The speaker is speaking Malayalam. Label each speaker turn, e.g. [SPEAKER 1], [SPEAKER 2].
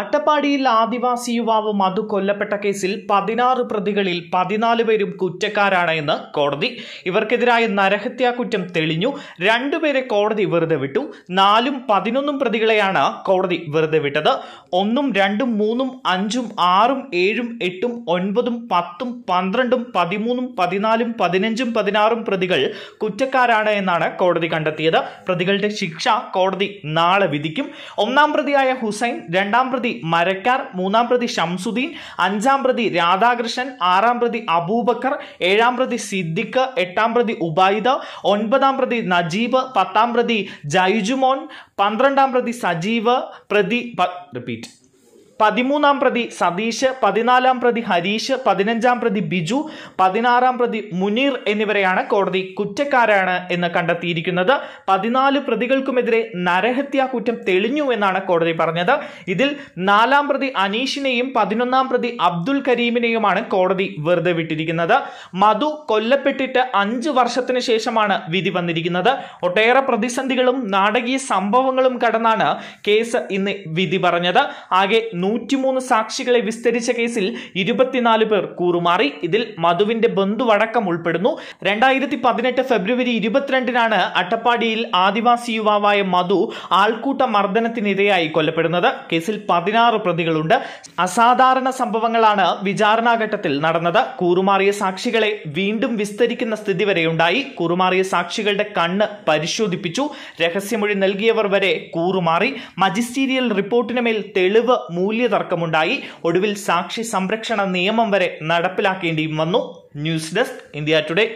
[SPEAKER 1] അട്ടപ്പാടിയിൽ ആദിവാസി യുവാവ് മധു കൊല്ലപ്പെട്ട കേസിൽ പതിനാറ് പ്രതികളിൽ പതിനാല് പേരും കുറ്റക്കാരാണ് എന്ന് കോടതി ഇവർക്കെതിരായ നരഹത്യാ കുറ്റം തെളിഞ്ഞു രണ്ടുപേരെ കോടതി വെറുതെ വിട്ടു നാലും പതിനൊന്നും പ്രതികളെയാണ് കോടതി വെറുതെ വിട്ടത് ഒന്നും രണ്ടും മൂന്നും അഞ്ചും ആറും ഏഴും എട്ടും ഒൻപതും പത്തും പന്ത്രണ്ടും പതിമൂന്നും പതിനാലും പതിനഞ്ചും പതിനാറും പ്രതികൾ കുറ്റക്കാരാണ് എന്നാണ് കോടതി കണ്ടെത്തിയത് പ്രതികളുടെ ശിക്ഷ കോടതി നാളെ വിധിക്കും ഒന്നാം പ്രതിയായ ഹുസൈൻ രണ്ടാം പ്രതി പ്രതി മരക്കാർ മൂന്നാം പ്രതി ഷംസുദ്ദീൻ അഞ്ചാം പ്രതി രാധാകൃഷ്ണൻ ആറാം പ്രതി അബൂബക്കർ ഏഴാം പ്രതി സിദ്ദിഖ് എട്ടാം പ്രതി ഉബൈദ ഒൻപതാം പ്രതി നജീബ് പത്താം പ്രതി ജൈജുമോൻ പന്ത്രണ്ടാം പ്രതി സജീവ് പ്രതി റിപ്പീറ്റ് പതിമൂന്നാം പ്രതി സതീഷ് പതിനാലാം പ്രതി ഹരീഷ് പതിനഞ്ചാം പ്രതി ബിജു പതിനാറാം പ്രതി മുനീർ എന്നിവരെയാണ് കോടതി കുറ്റക്കാരാണ് എന്ന് കണ്ടെത്തിയിരിക്കുന്നത് പതിനാല് പ്രതികൾക്കുമെതിരെ നരഹത്യാ കുറ്റം തെളിഞ്ഞു എന്നാണ് കോടതി പറഞ്ഞത് ഇതിൽ നാലാം പ്രതി അനീഷിനെയും പതിനൊന്നാം പ്രതി അബ്ദുൽ കരീമിനെയുമാണ് കോടതി വെറുതെ വിട്ടിരിക്കുന്നത് മധു കൊല്ലപ്പെട്ടിട്ട് അഞ്ച് വർഷത്തിന് ശേഷമാണ് വിധി വന്നിരിക്കുന്നത് ഒട്ടേറെ പ്രതിസന്ധികളും നാടകീയ സംഭവങ്ങളും കടന്നാണ് കേസ് ഇന്ന് വിധി പറഞ്ഞത് ആകെ നൂറ്റിമൂന്ന് സാക്ഷികളെ വിസ്തരിച്ച കേസിൽ ഇരുപത്തിനാല് പേർ കൂറുമാറി ഇതിൽ മധുവിന്റെ ബന്ധുവടക്കം ഉൾപ്പെടുന്നു രണ്ടായിരത്തി പതിനെട്ട് ഫെബ്രുവരി ഇരുപത്തിരണ്ടിനാണ് അട്ടപ്പാടിയിൽ ആദിവാസി യുവാവായ മധു ആൾക്കൂട്ട മർദ്ദനത്തിനിരയായി കൊല്ലപ്പെടുന്നത് കേസിൽ പതിനാറ് പ്രതികളുണ്ട് അസാധാരണ സംഭവങ്ങളാണ് വിചാരണാഘട്ടത്തിൽ നടന്നത് കൂറുമാറിയ സാക്ഷികളെ വീണ്ടും വിസ്തരിക്കുന്ന സ്ഥിതി വരെയുണ്ടായി കൂറുമാറിയ സാക്ഷികളുടെ കണ്ണ് പരിശോധിപ്പിച്ചു രഹസ്യമൊഴി നൽകിയവർ വരെ കൂറുമാറി മജിസ്റ്റീരിയൽ റിപ്പോർട്ടിനുമേൽ തെളിവ് മൂല്യ തുല്യ തർക്കമുണ്ടായി ഒടുവിൽ സാക്ഷി സംരക്ഷണ നിയമം വരെ നടപ്പിലാക്കേണ്ടിയും വന്നു ന്യൂസ് ഡെസ്ക് ഇന്ത്യ ടുഡേ